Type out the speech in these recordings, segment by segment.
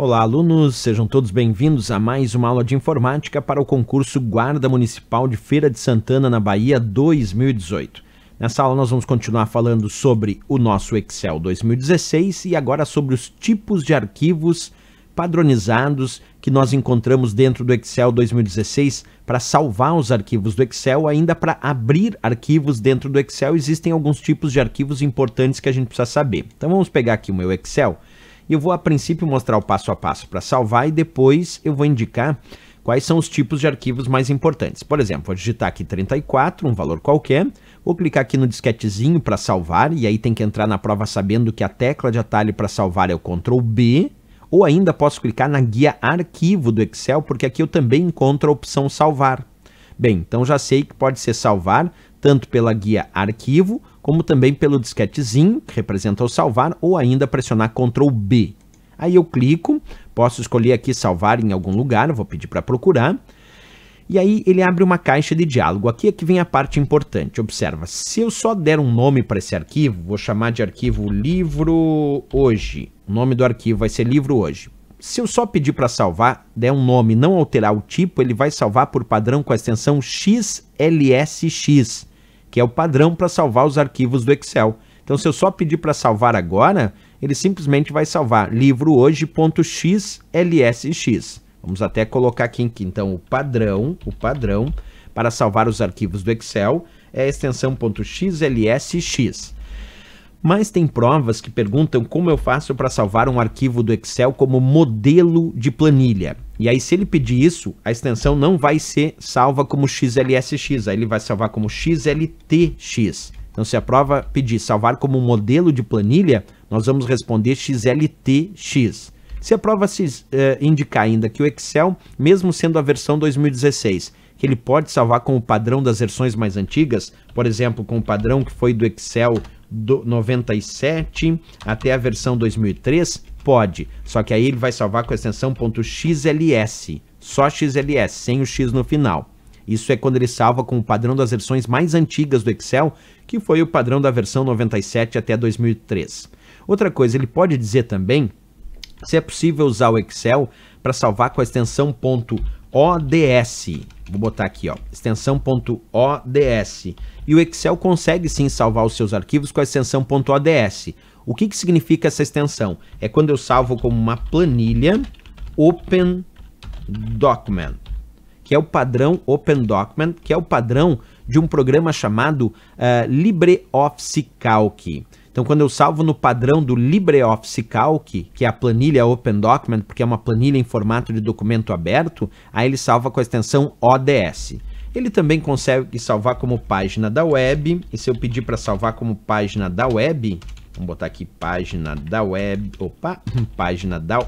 Olá, alunos, sejam todos bem-vindos a mais uma aula de informática para o concurso Guarda Municipal de Feira de Santana, na Bahia 2018. Nessa aula, nós vamos continuar falando sobre o nosso Excel 2016 e agora sobre os tipos de arquivos padronizados que nós encontramos dentro do Excel 2016 para salvar os arquivos do Excel, ainda para abrir arquivos dentro do Excel. Existem alguns tipos de arquivos importantes que a gente precisa saber. Então vamos pegar aqui o meu Excel eu vou a princípio mostrar o passo a passo para salvar e depois eu vou indicar quais são os tipos de arquivos mais importantes. Por exemplo, vou digitar aqui 34, um valor qualquer, vou clicar aqui no disquetezinho para salvar, e aí tem que entrar na prova sabendo que a tecla de atalho para salvar é o Ctrl B, ou ainda posso clicar na guia arquivo do Excel, porque aqui eu também encontro a opção salvar. Bem, então já sei que pode ser salvar tanto pela guia arquivo como também pelo disquetezinho, que representa o salvar, ou ainda pressionar Ctrl B. Aí eu clico, posso escolher aqui salvar em algum lugar, vou pedir para procurar. E aí ele abre uma caixa de diálogo. Aqui é que vem a parte importante. Observa, se eu só der um nome para esse arquivo, vou chamar de arquivo livro hoje. O nome do arquivo vai ser livro hoje. Se eu só pedir para salvar, der um nome, não alterar o tipo, ele vai salvar por padrão com a extensão XLSX que é o padrão para salvar os arquivos do Excel. Então, se eu só pedir para salvar agora, ele simplesmente vai salvar livro hoje.xlsx. Vamos até colocar aqui, então, o padrão, o padrão para salvar os arquivos do Excel é a extensão .xlsx. Mas tem provas que perguntam como eu faço para salvar um arquivo do Excel como modelo de planilha. E aí, se ele pedir isso, a extensão não vai ser salva como XLSX, aí ele vai salvar como XLTX. Então, se a prova pedir salvar como modelo de planilha, nós vamos responder XLTX. Se a prova se, eh, indicar ainda que o Excel, mesmo sendo a versão 2016, que ele pode salvar com o padrão das versões mais antigas, por exemplo, com o padrão que foi do Excel do 97 até a versão 2003? Pode, só que aí ele vai salvar com a extensão .xls, só xls, sem o x no final. Isso é quando ele salva com o padrão das versões mais antigas do Excel, que foi o padrão da versão 97 até 2003. Outra coisa, ele pode dizer também se é possível usar o Excel para salvar com a extensão ponto ODS. Vou botar aqui, ó, extensão.ods. E o Excel consegue sim salvar os seus arquivos com a extensão.ods. O que, que significa essa extensão? É quando eu salvo como uma planilha Open Document, que é o padrão Open Document, que é o padrão de um programa chamado uh, LibreOffice Calc. Então, quando eu salvo no padrão do LibreOffice Calc, que é a planilha Open Document, porque é uma planilha em formato de documento aberto, aí ele salva com a extensão ODS. Ele também consegue salvar como página da web, e se eu pedir para salvar como página da web, vamos botar aqui página da web, opa, página da,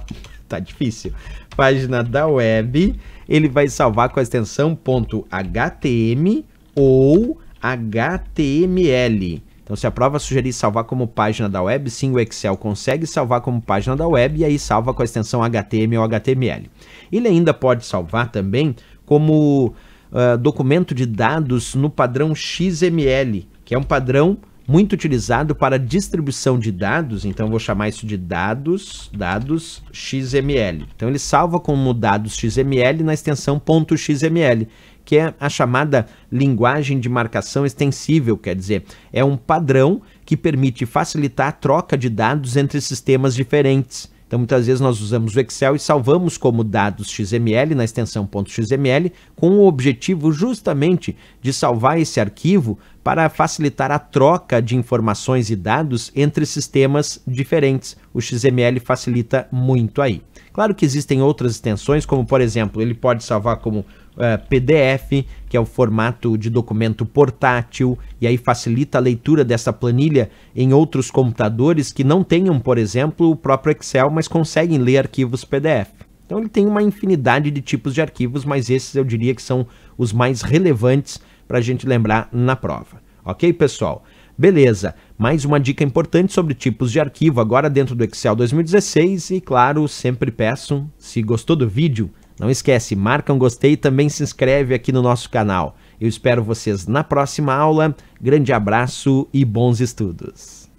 tá difícil, página da web, ele vai salvar com a extensão .htm ou HTML. Então, se a prova sugerir salvar como página da web, sim, o Excel consegue salvar como página da web e aí salva com a extensão HTML ou HTML. Ele ainda pode salvar também como uh, documento de dados no padrão XML, que é um padrão muito utilizado para distribuição de dados, então vou chamar isso de dados, dados XML. Então ele salva como dados XML na extensão .xml, que é a chamada linguagem de marcação extensível, quer dizer, é um padrão que permite facilitar a troca de dados entre sistemas diferentes. Então, muitas vezes nós usamos o Excel e salvamos como dados XML na extensão .xml com o objetivo justamente de salvar esse arquivo para facilitar a troca de informações e dados entre sistemas diferentes. O XML facilita muito aí. Claro que existem outras extensões, como por exemplo, ele pode salvar como uh, é, PDF, que é o formato de documento portátil, e aí facilita a leitura dessa planilha em outros computadores que não tenham, por exemplo, o próprio Excel, mas conseguem ler arquivos PDF. Então ele tem uma infinidade de tipos de arquivos, mas esses eu diria que são os mais relevantes para a gente lembrar na prova. Ok, pessoal? Beleza, mais uma dica importante sobre tipos de arquivo agora dentro do Excel 2016 e claro, sempre peço, se gostou do vídeo, não esquece, marca um gostei e também se inscreve aqui no nosso canal. Eu espero vocês na próxima aula. Grande abraço e bons estudos!